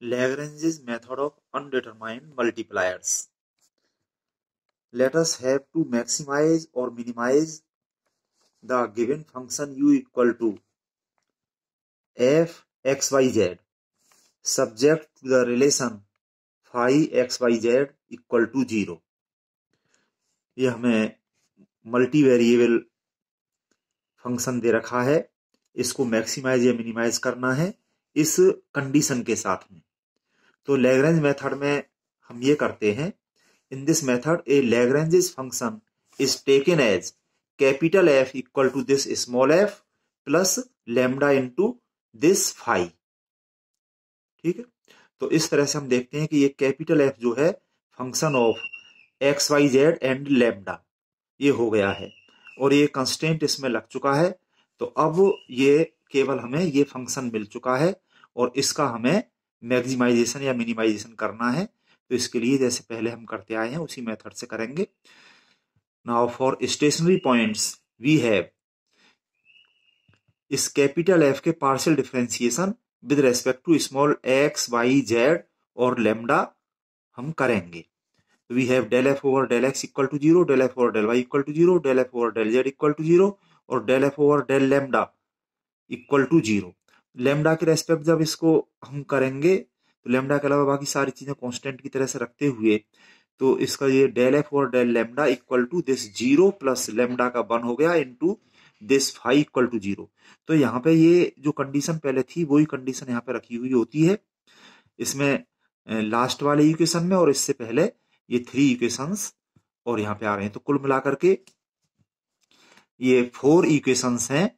Lagrange's method of undetermined multipliers. Let us have to maximize or minimize the given function u equal to f x y z subject to the relation phi x y z equal to zero. ये हमें multi variable function दे रखा है इसको maximise या minimise करना है इस condition के साथ में तो लैग्रेंज मेथड में हम ये करते हैं in this method a Lagrange function is taken as capital F equal to this small F plus lambda into this five ठीक है तो इस तरह से हम देखते हैं कि ये कैपिटल एफ जो है function of X Y Z and lambda ये हो गया है और ये कंस्टेंट इसमें लग चुका है तो अब ये केवल हमें ये फंक्शन मिल चुका है और इसका हमें मैक्सिमाइजेशन या मिनिमाइजेशन करना है तो इसके लिए जैसे पहले हम करते आए हैं उसी मेथड से करेंगे now for stationary points we have इस कैपिटल एफ के partial differentiation with respect to small X Y Z और लेमडा हम करेंगे we have del F over del X equal to zero del F over del Y equal to zero del F over del Z equal to zero और del F over del lambda equal to zero lambda के respect जब इसको हम करेंगे तो lambda के अलावा बाकी सारी चीज़ें कॉन्स्टेंट की तरह से रखते हुए तो इसका ये डेल एफ और del lambda equal to this zero plus lambda का वन हो गया into this five equal to zero तो यहाँ पे ये जो कंडीशन पहले थी वही कंडीशन यहाँ पे रखी हुई होती है इसमें लास्ट वाले इक्वेशन में और इससे पहले ये थ्री इक्वेशंस और यहाँ पे आ रहे हैं तो कुल मिलाकर के ये फोर इक्वेशंस हैं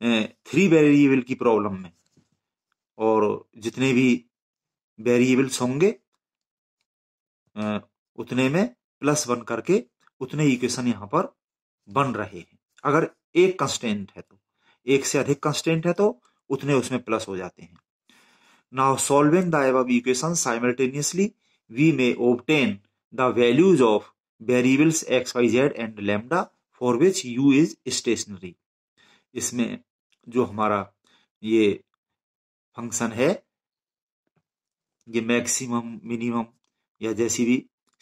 थ्री वेरिएबल की प्रॉब्लम में और जितने भी वेरिएबल्स होंगे उतने में प्लस वन करके उतने इक्वेशन यहां पर बन रहे हैं अगर एक कंस्टेंट है तो एक से अधिक कंस्टेंट है तो उतने उसमें प्लस हो जाते हैं now solving the above equation simultaneously we may obtain the values of variables X Y Z and lambda for which U is stationary इसमें जो हमारा ये फंक्शन है ये मैक्सिमम मिनिमम या जैसी भी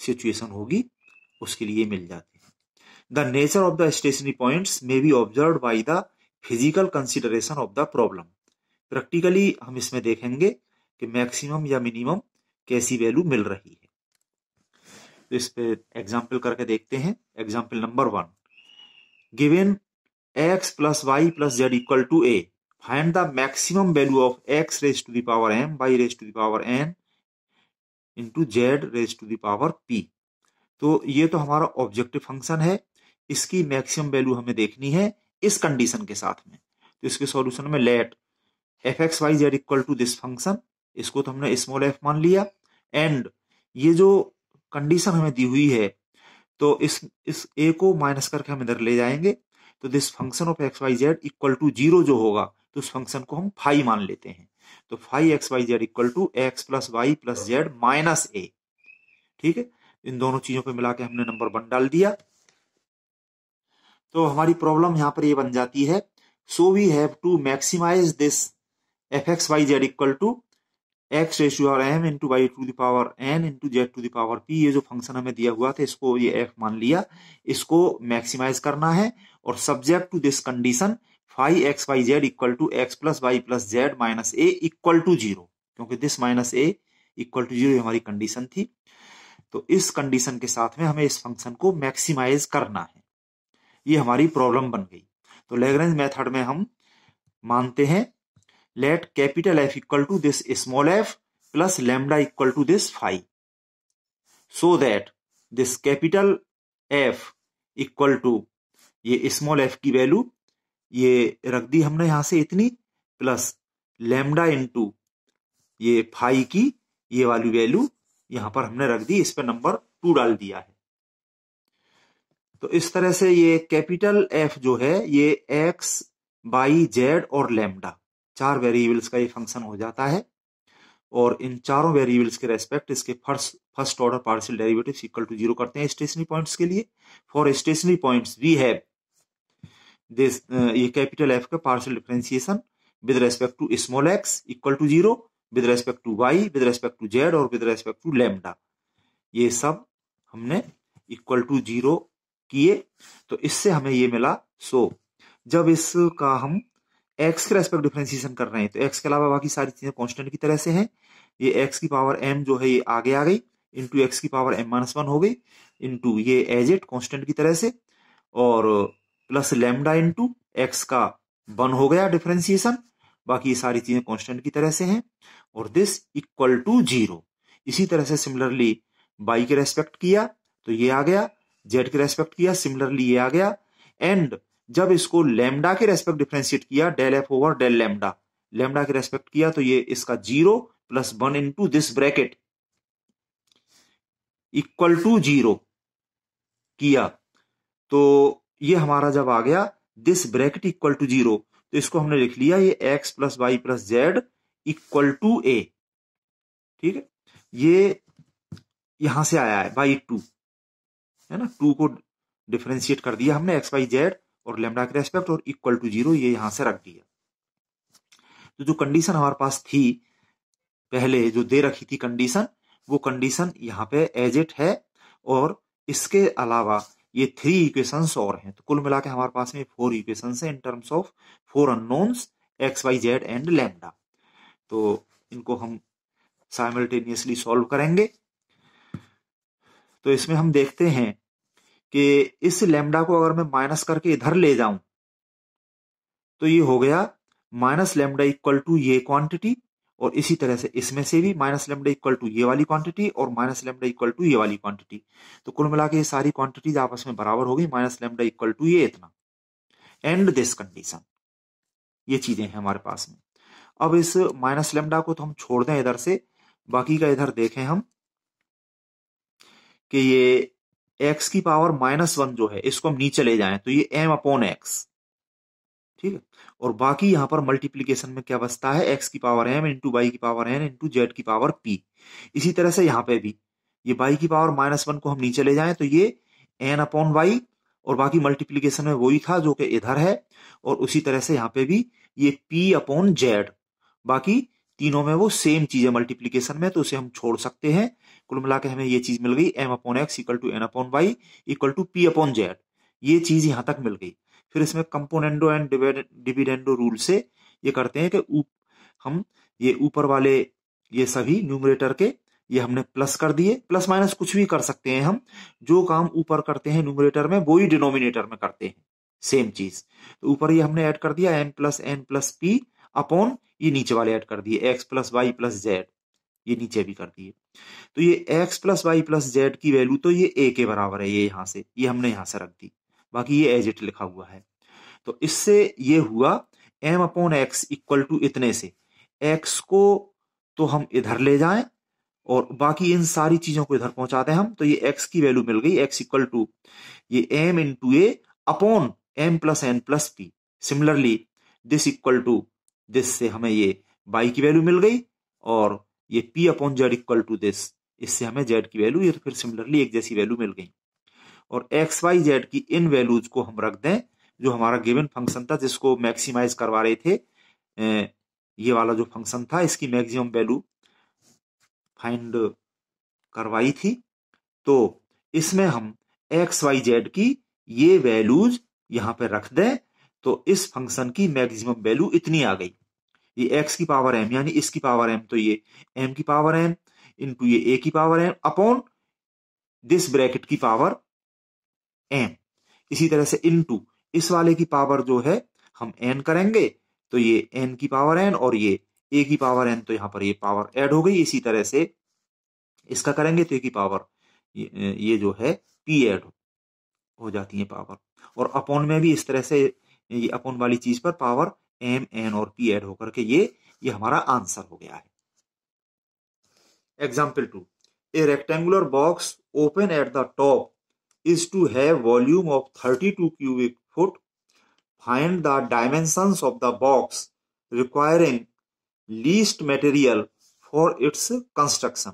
सिचुएशन होगी उसके लिए मिल जाती है the nature of the stationary points may be observe by the physical consideration of the problem practically हम इसमें देखेंगे कि मैक्सिमम या मिनिमम कैसी वैल्यू मिल रही है तो इस पर एग्जाम्पल करके देखते हैं example number one given X plus Y plus Z equal to A find the maximum value of X raised to the power m, y raised to the power n into z raised to the तो ये तो हमारा objective function है इसकी maximum value हमें देखनी है इस कंडीशन के साथ में तो इसके सॉल्यूशन में let F X Y Z equal to this function इसको तो हमने स्मॉल एफ मान लिया एंड ये जो कंडीशन हमें दी हुई है तो इस इस ए को माइनस करके हम इधर ले जाएंगे तो this function of X Y Z equal to zero जो होगा तो उस फंक्शन को हम फाइव मान लेते हैं तो five X Y Z equal to X plus Y plus Z minus A ठीक है इन दोनों चीजों को मिला के हमने नंबर वन डाल दिया तो हमारी प्रॉब्लम यहां पर ये बन जाती है so we have to maximise this F X Y Z equal to X ratio R M into Y to the power N into Z to the power P ये जो फंक्शन हमें दिया हुआ था इसको ये एफ मान लिया इसको मैक्सिमाइज करना है और subject to this condition five X Y Z equal to X plus Y plus Z minus A equal to zero क्योंकि this minus A equal to zero हमारी कंडीशन थी तो इस कंडीशन के साथ में हमें इस फंक्शन को मैक्सिमाइज करना है ये हमारी प्रॉब्लम बन गई तो लेग्रेंज मेथड में हम मानते हैं let capital F equal to this small F plus lambda equal to this five so that this capital F equal to ये स्मॉल एफ की वैल्यू ये रख दी हमने यहां से इतनी प्लस लेमडा इंटू ये फाई की ये वाली वैल्यू यहां पर हमने रख दी इस पर नंबर टू डाल दिया है तो इस तरह से ये कैपिटल एफ जो है ये एक्स बाई जेड और लेमडा चार वेरिएबल्स का ये फंक्शन हो जाता है और इन चारों वेरिएबल्स के रेस्पेक्ट इसके first first order partial derivative equal to zero करते हैं स्टेशनरी पॉइंट्स के लिए for stationary points we have this ये कैपिटल एफ का partial differentiation with respect to small X equal to zero with respect to Y with respect to Z और with respect to lambda ये सब हमने equal to zero किए तो इससे हमें ये मिला सो जब इसका हम एक्स के रेस्पेक्ट डिफ्रेंसिएशन कर रहे हैं तो एक्स के अलावा बाकी सारी चीजें कॉन्स्टेंट की तरह से हैं ये एक्स की पावर एम जो है ये आगे आ गई इंटू एक्स की पावर एम माइनस वन हो गई इंटू ये एज इट कॉन्स्टेंट की तरह से और प्लस लेमडा इंटू एक्स का वन हो गया डिफ्रेंसिएशन बाकी ये सारी चीजें कॉन्स्टेंट की तरह से हैं और दिस इक्वल टू जीरो इसी तरह से सिमिलरली बाई के रेस्पेक्ट किया तो ये आ गया जेड के रेस्पेक्ट किया सिमिलरली ये आ गया एंड जब इसको लेमडा के रेस्पेक्ट डिफ्रेंशिएट किया del F over del lambda lambda के रेस्पेक्ट किया तो ये इसका zero plus one into this bracket equal to zero किया तो ये हमारा जब आ गया this bracket equal to zero तो इसको हमने लिख लिया ये X plus Y plus Z equal to A ठीक है ये यहां से आया है बाई टू है ना टू को डिफ्रेंशिएट कर दिया हमने एक्स वाई जेड और लेमडा के रेस्पेक्ट और इक्वल टू जीरो ये यहां से रख दिया तो जो कंडीशन हमारे पास थी पहले जो दे रखी थी कंडीशन वो कंडीशन यहां पे एज इट है और इसके अलावा ये थ्री इक्वेशंस और हैं तो कुल मिला के हमारे पास में फोर इक्वेशंस हैं in terms of four unknowns X Y Z and lambda तो इनको हम साइमल्टेनियसली सॉल्व करेंगे तो इसमें हम देखते हैं कि इस लैम्डा को अगर मैं माइनस करके इधर ले जाऊं तो ये हो गया माइनस लेमडा इक्वल टू ये क्वांटिटी और इसी तरह से इसमें से भी माइनस लेमडा इक्वल टू ये वाली क्वांटिटी और माइनस लेमडा इक्वल टू ये वाली क्वांटिटी तो कुल मिला के ये सारी क्वांटिटीज आपस में बराबर हो गई माइनस लेमडा इक्वल टू ये इतना एंड दिस कंडीशन ये चीजें हैं हमारे पास में अब इस माइनस लेमडा को तो हम छोड़ दें इधर से बाकी का इधर देखें हम कि ये एक्स की पावर माइनस वन जो है इसको हम नीचे ले जाएं तो ये एम अपॉन एक्स ठीक है और बाकी यहाँ पर मल्टीप्लीकेशन में क्या बचता है एक्स की पावर एम इंटू बाई की पावर एन इंटू जेड की पावर पी इसी तरह से यहाँ पे भी ये बाई की पावर माइनस वन को हम नीचे ले जाए तो ये एन अपॉन वाई और बाकी मल्टीप्लीकेशन में वही था जो कि इधर है और उसी तरह से यहाँ पे भी ये पी अपॉन जेड बाकी तीनों में वो सेम चीज है मल्टीप्लीकेशन में तो उसे हम छोड़ सकते हैं कुल मिला के हमें ये चीज मिल गई M upon X equal to N upon Y equal to P upon Z ये चीज यहां तक मिल गई फिर इसमें कंपोनेंडो एंड डिविडेंडो रूल से ये करते हैं कि हम ये ऊपर वाले ये सभी न्यूमरेटर के ये हमने प्लस कर दिए प्लस माइनस कुछ भी कर सकते हैं हम जो काम ऊपर करते हैं न्यूमरेटर में वो ही डिनोमिनेटर में करते हैं सेम चीज तो ऊपर ये हमने ऐड कर दिया N plus N plus P upon ये नीचे वाले ऐड कर दिए X plus Y plus Z ये नीचे भी कर दिए तो ये X plus Y plus Z की वैल्यू तो ये ए के बराबर है ये यहां से ये हमने यहां से रख दी बाकी ये एज इट लिखा हुआ है तो इससे ये हुआ M upon X equal to इतने से एक्स को तो हम इधर ले जाए और बाकी इन सारी चीजों को इधर पहुंचाते हैं हम तो ये एक्स की वैल्यू मिल गई एक्स इक्वल टू ये M into A upon M plus N plus P similarly this equal to this से हमें ये बाई की वैल्यू मिल गई और ये P upon Z equal to this इससे हमें जेड की वैल्यू ये तो फिर सिमिलरली एक जैसी वैल्यू मिल गई और एक्स वाई जेड की इन वैल्यूज को हम रख दें जो हमारा गिवन फंक्शन था जिसको मैक्सिमाइज करवा रहे थे अं, ये वाला जो फंक्शन था इसकी मैक्सिमम वैल्यू फाइंड करवाई थी तो इसमें हम एक्स वाई जेड की ये वैल्यूज यहां पर रख दें तो इस फंक्शन की मैक्सिमम वैल्यू इतनी आ गई ये एक्स की पावर एम यानी इसकी पावर एम तो ये एम की पावर एम इंटू ये ए की power M upon this bracket की पावर एन इसी तरह से इन टू इस वाले की पावर जो है हम एन करेंगे तो ये एन की पावर एन और ये ए की पावर एन तो यहां पर ये पावर एड हो गई इसी तरह से इसका करेंगे तो ए की पावर ये, ये जो है पी एड हो जाती है पावर और अपॉन में भी इस तरह से ये अपॉन वाली चीज पर पावर एम एन और पी एड होकर के ये ये हमारा आंसर हो गया है example two A rectangular box open at the top is to have volume of 32 cubic foot. Find the dimensions of the box requiring least material for its construction.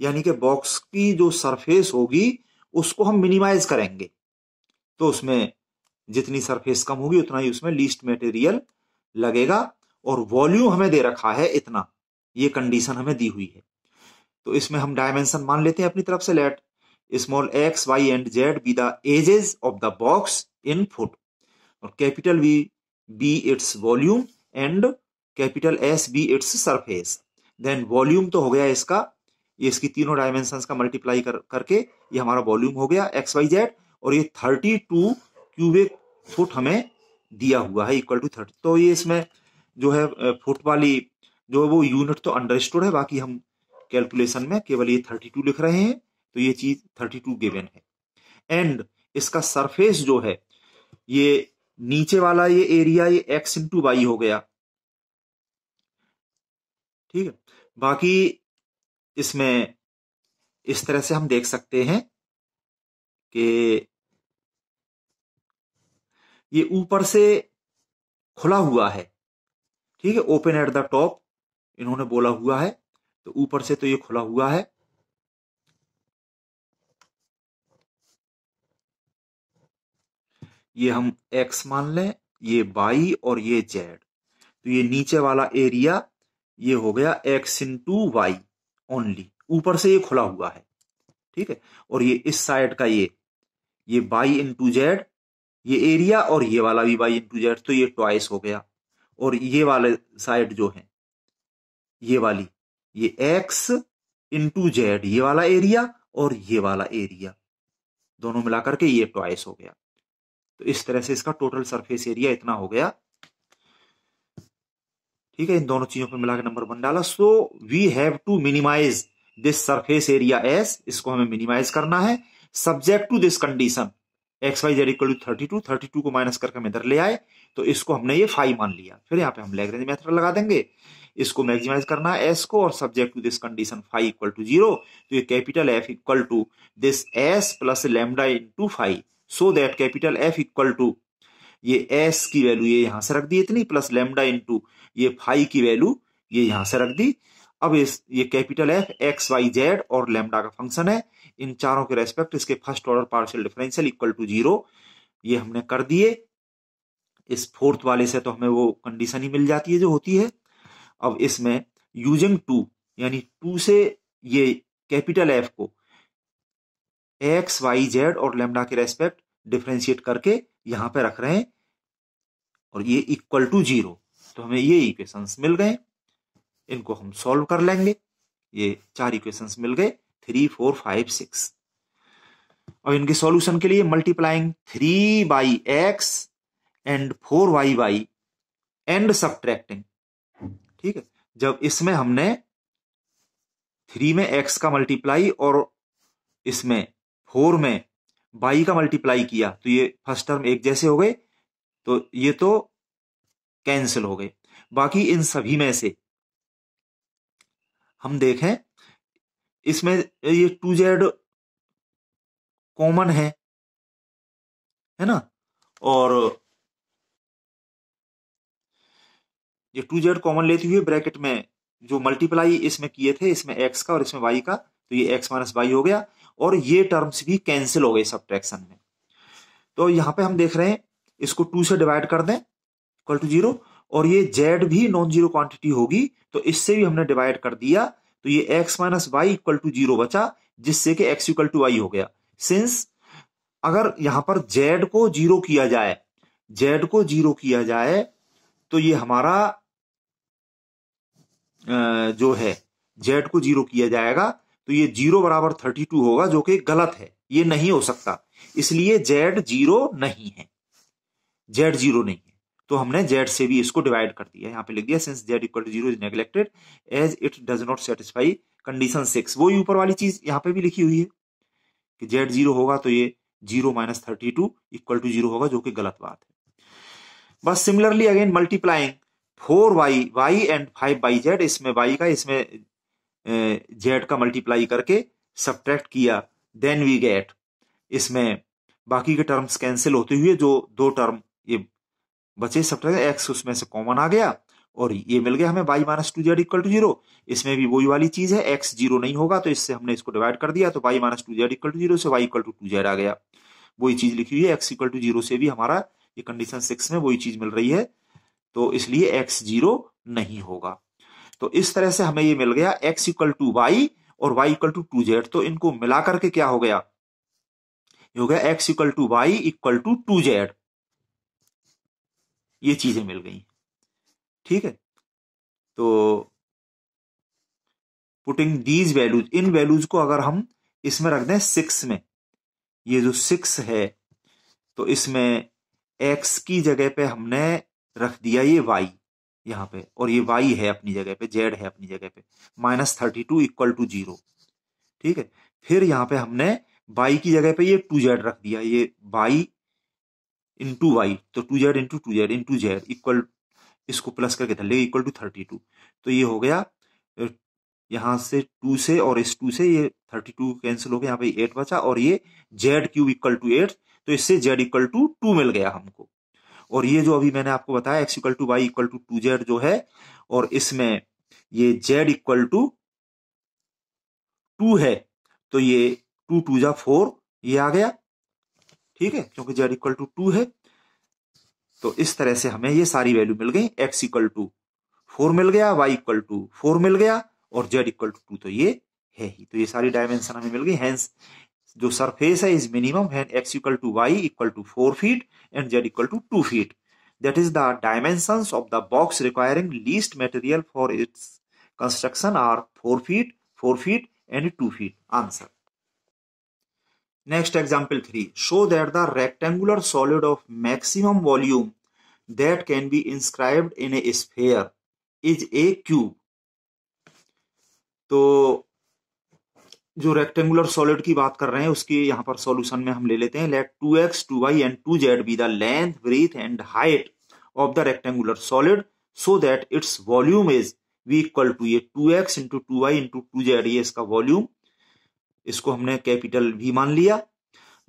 यानी कि बॉक्स की जो सरफेस होगी उसको हम मिनिमाइज करेंगे तो उसमें जितनी सरफेस कम होगी उतना ही उसमें लीस्ट मटेरियल लगेगा और वॉल्यूम हमें दे रखा है इतना ये कंडीशन हमें दी हुई है तो इसमें हम डायमेंशन मान लेते हैं अपनी तरफ से let small x, y, and z be the edges of the box in foot. Or capital V be its volume and capital S be its surface. Then volume तो हो गया इसका ये इसकी तीनों डायमेंशन का मल्टीप्लाई कर करके ये हमारा वॉल्यूम हो गया एक्स वाई जेड और ये थर्टी टू क्यूबिक फुट हमें दिया हुआ है इक्वल टू थर्टी तो ये इसमें जो है फुट वाली जो है वो यूनिट तो अंडरस्टूड है बाकी हम कैलकुलेशन में केवल ये थर्टी टू लिख रहे हैं तो ये चीज 32 गिवन है एंड इसका सरफेस जो है ये नीचे वाला ये एरिया ये एक्स इंटू वाई हो गया ठीक है बाकी इसमें इस तरह से हम देख सकते हैं कि ये ऊपर से खुला हुआ है ठीक है ओपन एट द टॉप इन्होंने बोला हुआ है तो ऊपर से तो ये खुला हुआ है ये हम एक्स मान लें ये बाई और ये जेड तो ये नीचे वाला एरिया ये हो गया X into Y only ऊपर से ये खुला हुआ है ठीक है और ये इस साइड का ये ये बाई इन टू जेड ये एरिया और ये वाला भी y इन टू जेड तो ये ट्वाइस हो गया और ये वाले साइड जो है ये वाली ये एक्स इंटू जेड ये वाला एरिया और ये वाला एरिया दोनों मिलाकर के ये ट्वाइस हो गया तो इस तरह से इसका टोटल सरफेस एरिया इतना हो गया ठीक है इन दोनों चीजों पर मिलाकर नंबर वन डाला so we have to minimise this surface area S इसको हमें मिनिमाइज करना है subject to this condition X Y Z equal to thirty two thirty two को माइनस करके हम इधर ले आए तो इसको हमने ये फाइव मान लिया फिर यहाँ पे हम लेग्रेंज मेथड लगा देंगे इसको मैक्सिमाइज करना है एस को और subject to this condition five equal to zero तो ये capital F equal to this S plus lambda into five so that capital F equal to ये एस की वैल्यू ये यहां से रख दी इतनी प्लस लेमडा इंटू ये फाइव की वैल्यू ये यहां से रख दी अब इस ये capital F X Y Z और लेमडा का फंक्शन है इन चारों के रेस्पेक्ट इसके first order partial differential equal to zero ये हमने कर दिए इस फोर्थ वाले से तो हमें वो कंडीशन ही मिल जाती है जो होती है अब इसमें यूजिंग टू यानी टू से ये कैपिटल एफ को एक्स वाई जेड और लेमडा के रेस्पेक्ट डिफ्रेंशिएट करके यहां पे रख रहे हैं और ये इक्वल टू जीरो तो हमें ये इक्वेशन मिल गए इनको हम सॉल्व कर लेंगे ये चार इक्वेशन मिल गए थ्री फोर फाइव सिक्स और इनके सॉल्यूशन के लिए multiplying three by X and four Y by and subtracting ठीक है जब इसमें हमने थ्री में एक्स का मल्टीप्लाई और इसमें फोर में बाई का मल्टीप्लाई किया तो ये फर्स्ट टर्म एक जैसे हो गए तो ये तो कैंसिल हो गए बाकी इन सभी में से हम देखें इसमें ये टू जेड कॉमन है है ना और ये टू जेड कॉमन लेते हुए ब्रैकेट में जो मल्टीप्लाई इसमें किए थे इसमें एक्स का और इसमें वाई का तो ये एक्स माइनस वाई हो गया और ये टर्म्स भी कैंसिल हो गए सब्ट्रैक्शन में तो यहां पे हम देख रहे हैं इसको टू से डिवाइड कर दें इक्वल टू जीरो और ये जेड भी नॉन जीरो क्वांटिटी होगी तो इससे भी हमने डिवाइड कर दिया तो ये X minus Y equal to zero बचा जिससे कि एक्स इक्वल टू वाई हो गया सिंस अगर यहां पर जेड को जीरो किया जाए जेड को जीरो किया जाए तो ये हमारा जो है जेड को जीरो किया जाएगा तो ये जीरो बराबर थर्टी टू होगा जो कि गलत है ये नहीं हो सकता इसलिए जेड जीरो नहीं है जेड जीरो नहीं है तो हमने जेड से भी इसको डिवाइड कर दिया यहाँ पे लिख दिया since Z equal to zero is neglected as it does not satisfy condition six वो ही ऊपर वाली चीज यहाँ पे भी लिखी हुई है कि जेड जीरो होगा तो ये zero minus thirty two equal to zero होगा जो कि गलत बात है बस similarly again multiplying four Y Y and five by Z इसमें वाई का इसमें जेड का मल्टीप्लाई करके सब्ट्रैक्ट किया देन वी गेट इसमें बाकी के टर्म्स कैंसिल होते हुए जो दो टर्म ये बचे सब एक्स उसमें से कॉमन आ गया और ये मिल गया हमें Y minus two Z equal to zero इसमें भी वही वाली चीज है एक्स जीरो नहीं होगा तो इससे हमने इसको डिवाइड कर दिया तो Y minus two Z equal to zero से Y equal to two Z आ गया वही चीज लिखी हुई है एक्स इक्वल टू जीरो से भी हमारा ये कंडीशन सिक्स में वही चीज मिल रही है तो इसलिए एक्स जीरो नहीं होगा तो इस तरह से हमें ये मिल गया एक्स इक्वल टू वाई और Y equal to two Z तो इनको मिला करके क्या हो गया ये हो गया X equal to Y equal to two Z ये चीजें मिल गई ठीक है तो पुटिंग दीज वैल्यूज इन वैल्यूज को अगर हम इसमें रख दें सिक्स में ये जो सिक्स है तो इसमें एक्स की जगह पे हमने रख दिया ये वाई यहाँ पे और ये वाई है अपनी जगह पे जेड है अपनी जगह पे minus thirty two equal to zero ठीक है फिर यहाँ पे हमने वाई की जगह पे ये टू जेड रख दिया ये बाई इंटू वाई तो two Z into two Z into Z equal इसको प्लस करके धर लेगा इक्वल टू थर्टी टू तो ये हो गया यहाँ से टू से और इस टू से ये थर्टी टू कैंसिल हो गया यहाँ पे एट बचा और ये Z cube equal to eight तो इससे जेड इक्वल टू टू मिल गया हमको और ये जो अभी मैंने आपको बताया X equal to Y equal to two Z जो है और इसमें ये जेड इक्वल टू टू है तो ये टू टू जा फोर ये आ गया ठीक है क्योंकि जेड इक्वल टू टू है तो इस तरह से हमें ये सारी वैल्यू मिल गई एक्स इक्वल टू फोर मिल गया वाई इक्वल टू फोर मिल गया और जेड इक्वल टू टू तो ये है ही तो ये सारी डायमेंशन हमें मिल गई हैंस जो सरफेस है इज मिनिमम है X equal to Y equal to four feet and Z equal to two feet that is the dimension of the box requiring least material for its construction are four feet four feet and two feet answer next example three show that the rectangular solid of maximum volume that can be inscribed in a sphere is a cube तो जो rectangular solid की बात कर रहे हैं उसके यहाँ पर सॉल्यूशन में हम ले लेते हैं let two X two Y and two Z be the length breadth and height of the rectangular solid so that its volume is V equal to ये two X into two Y into two Z ये इसका volume इसको हमने capital भी मान लिया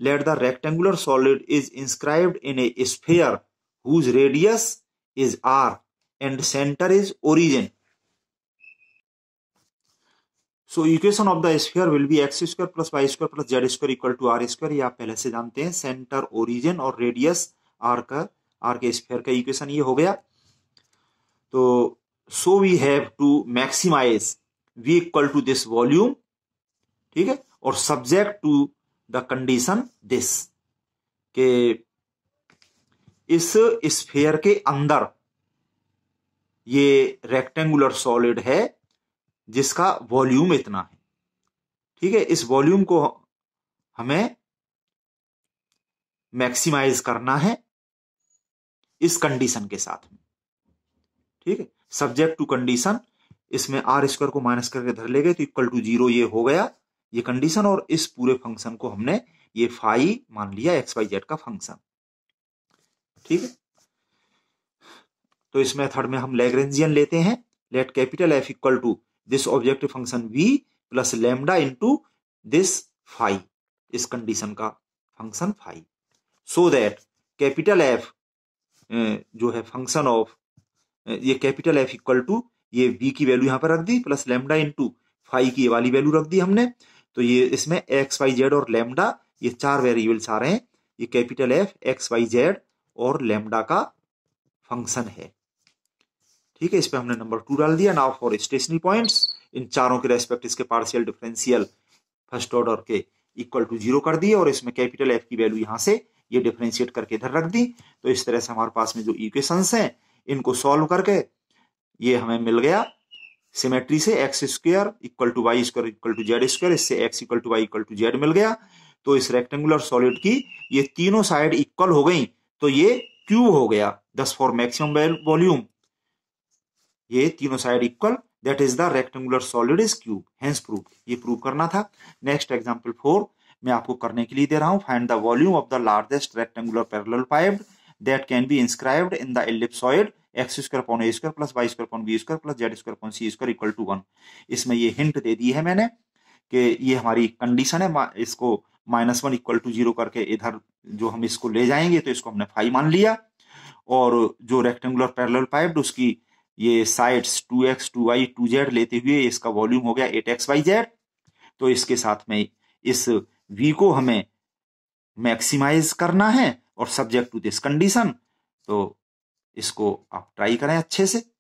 let the rectangular solid is inscribed in a sphere whose radius is R and centre is origin so equation of the square will be X square plus Y square plus Z square equal to R square ये आप पहले से जानते हैं centre origin और radius R का R के square का इक्वेशन ये हो गया तो so we have to maximise V equal to this volume ठीक है और subject to the condition this के इस स्फेयर के अंदर ये रेक्टेंगुलर सॉलिड है जिसका वॉल्यूम इतना है ठीक है इस वॉल्यूम को हमें मैक्सिमाइज करना है इस कंडीशन के साथ में ठीक है सब्जेक्ट टू कंडीशन इसमें आर स्क्वायर को माइनस करके धर ले गए तो इक्वल टू जीरो ये हो गया ये कंडीशन और इस पूरे फंक्शन को हमने ये फाई मान लिया एक्स वाई जेड का फंक्शन ठीक है तो इस मेथड में हम लेग्रेंजियन लेते हैं let capital F equal to this objective function v plus lambda into this five इस कंडीशन का function five so that capital F जो है फंक्शन ऑफ eh, ये कैपिटल एफ इक्वल टू ये बी की वैल्यू यहां पर रख दी प्लस लेमडा इंटू फाइव की वाली वैल्यू रख दी हमने तो ये इसमें एक्स वाई जेड और लेमडा ये चार वेरिएबल्स आ रहे हैं ये capital F X Y Z और लेमडा का फंक्शन है ठीक है इस पर हमने नंबर टू डाल दिया नाउ फॉर स्टेशनरी पॉइंट्स इन चारों के रेस्पेक्ट इसके पार्शियल डिफरेंशियल फर्स्ट ऑर्डर के इक्वल टू जीरो कर दिए और इसमें कैपिटल एफ की वैल्यू यहाँ से ये डिफरेंशिएट करके इधर रख दी तो इस तरह से हमारे पास में जो इक्वेशंस हैं इनको सॉल्व करके ये हमें मिल गया सिमेट्री से X square equal to Y square equal to Z square इससे X equal to Y equal to Z मिल गया तो इस रेक्टेंगुलर सॉलिड की ये तीनों साइड इक्वल हो गई तो ये क्यूब हो गया दस फॉर मैक्सिमम वॉल्यूम ये तीनों side equal that is the rectangular solid is cube hence prove ये प्रूव करना था नेक्स्ट एग्जाम्पल फोर मैं आपको करने के लिए दे रहा हूँ find the volume of the largest rectangular parallelepiped that can be inscribed in the ellipsoid X square upon A square plus Y square upon B square plus Z square upon C square equal to one इसमें ये hint दे दी है मैंने कि ये हमारी condition है इसको minus one equal to zero करके इधर जो हम इसको ले जाएंगे तो इसको हमने फाइव मान लिया और जो रेक्टेंगुलर पैरल पाइप उसकी ये sides two X two Y two Z लेते हुए इसका वॉल्यूम हो गया एट एक्स वाई जेड तो इसके साथ में इस वी को हमें मैक्सिमाइज करना है और सब्जेक्ट टू दिस कंडीशन तो इसको आप ट्राई करें अच्छे से